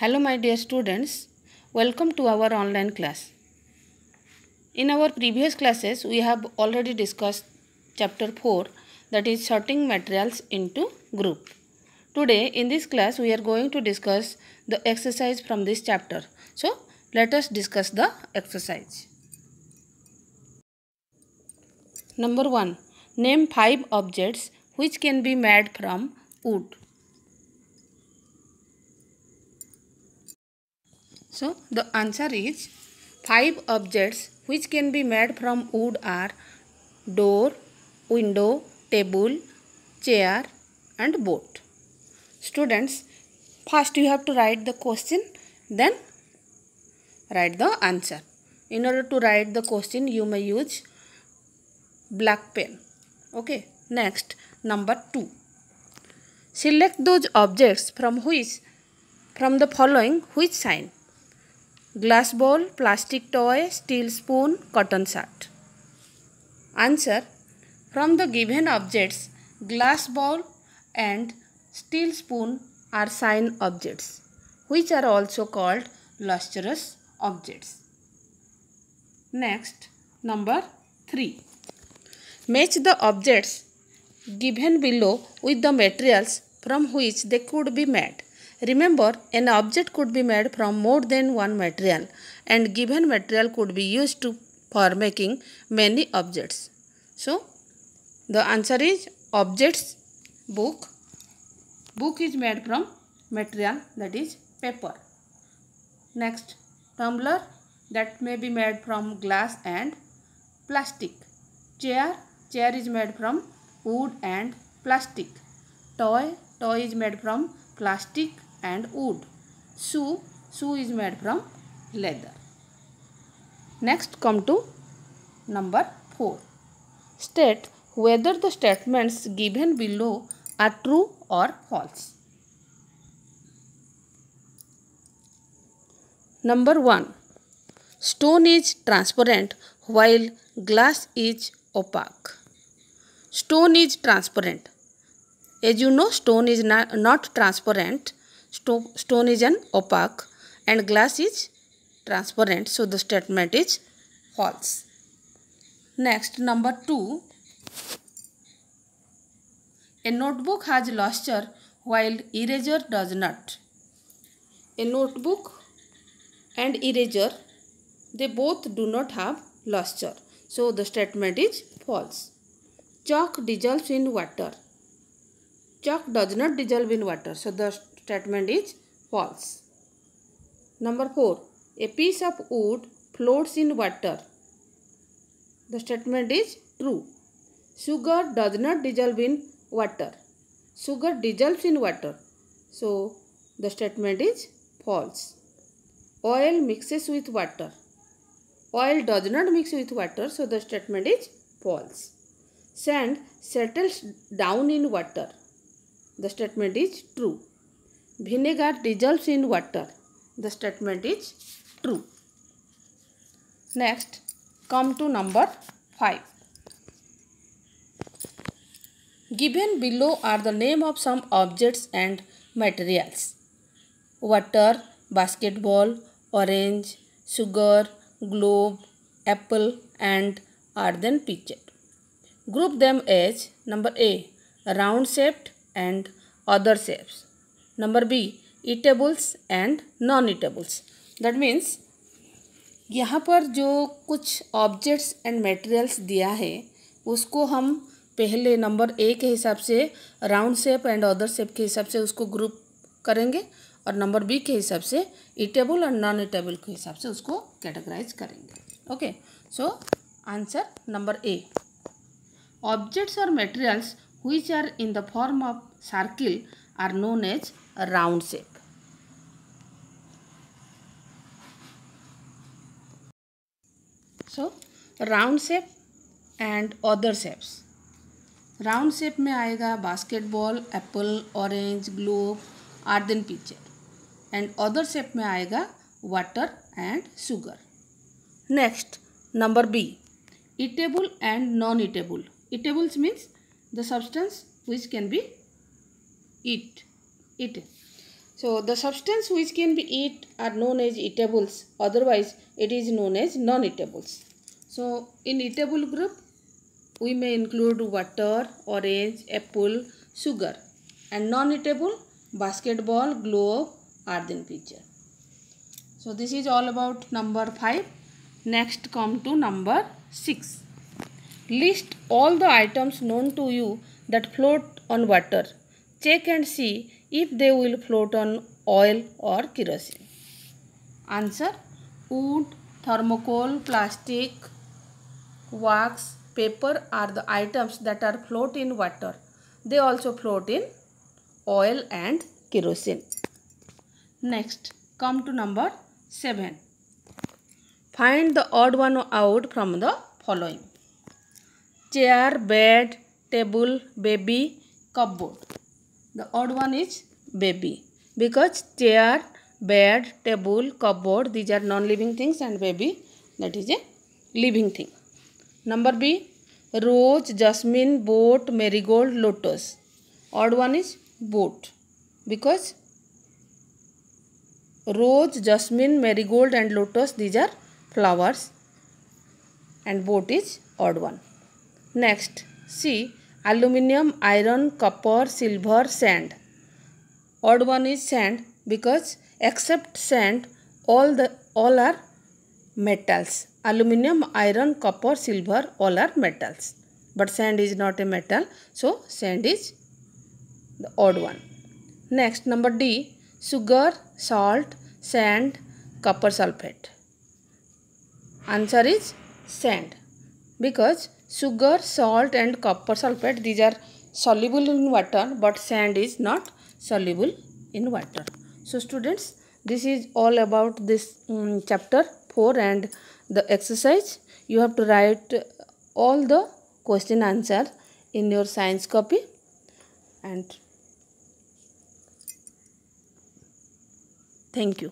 Hello my dear students, welcome to our online class. In our previous classes, we have already discussed chapter 4 that is sorting materials into group. Today in this class, we are going to discuss the exercise from this chapter. So let us discuss the exercise. Number 1. Name 5 objects which can be made from wood. So the answer is five objects which can be made from wood are door, window, table, chair and boat. Students, first you have to write the question then write the answer. In order to write the question you may use black pen. Okay. Next, number 2. Select those objects from which from the following which sign glass bowl, plastic toy, steel spoon, cotton shirt. Answer From the given objects, glass bowl and steel spoon are sign objects, which are also called lustrous objects. Next, number 3. Match the objects given below with the materials from which they could be made. Remember, an object could be made from more than one material and given material could be used to, for making many objects. So, the answer is objects book. Book is made from material that is paper. Next, tumbler that may be made from glass and plastic. Chair, chair is made from wood and plastic. Toy, toy is made from plastic and wood. Shoe, shoe is made from leather. Next come to number 4. State whether the statements given below are true or false. Number 1. Stone is transparent while glass is opaque. Stone is transparent. As you know, stone is not, not transparent stone is an opaque and glass is transparent. So the statement is false. Next number 2. A notebook has luster while eraser does not. A notebook and eraser they both do not have luster. So the statement is false. Chalk dissolves in water. Chalk does not dissolve in water. So the statement is false. Number 4. A piece of wood floats in water. The statement is true. Sugar does not dissolve in water. Sugar dissolves in water. So, the statement is false. Oil mixes with water. Oil does not mix with water. So, the statement is false. Sand settles down in water. The statement is true vinegar dissolves in water the statement is true next come to number 5 given below are the name of some objects and materials water basketball orange sugar globe apple and are then group them as number a round shaped and other shapes number B eatables and non eatables that means यहाँ पर जो कुछ objects and materials दिया है उसको हम पहले number A के हिसाब से round shape and other shape के हिसाब से उसको ग्रुप करेंगे और नंबर बी के हिसाब से ईटेबल और नॉन ईटेबल के हिसाब से उसको कैटेगराइज करेंगे okay so answer number A objects और materials which are in the form of circle are known as round shape so round shape and other shapes round shape में आएगा basketball apple orange globe दिन picture and other shape में आएगा water and sugar next number B eatable and non eatable eatables means the substance which can be eat eat. So the substance which can be eat are known as eatables. Otherwise, it is known as non-eatables. So in eatable group, we may include water, orange, apple, sugar. And non-eatable, basketball, globe are pitcher picture. So this is all about number 5. Next come to number 6. List all the items known to you that float on water check and see if they will float on oil or kerosene. Answer Wood, thermocol, plastic, wax, paper are the items that are float in water. They also float in oil and kerosene. Next, come to number 7. Find the odd one out from the following. Chair, bed, table, baby, cupboard. The odd one is baby because chair, bed, table, cupboard these are non-living things and baby that is a living thing. Number B rose, jasmine, boat, marigold, lotus. Odd one is boat because rose, jasmine, marigold and lotus these are flowers and boat is odd one. Next, C. aluminum, iron, copper, silver, sand. Odd one is sand because except sand all the all are metals. Aluminum, iron, copper, silver all are metals. But sand is not a metal so sand is the odd one. Next number D sugar, salt, sand, copper sulfate. Answer is sand because Sugar, salt and copper sulfate these are soluble in water but sand is not soluble in water. So students this is all about this um, chapter 4 and the exercise. You have to write all the question answer in your science copy and thank you.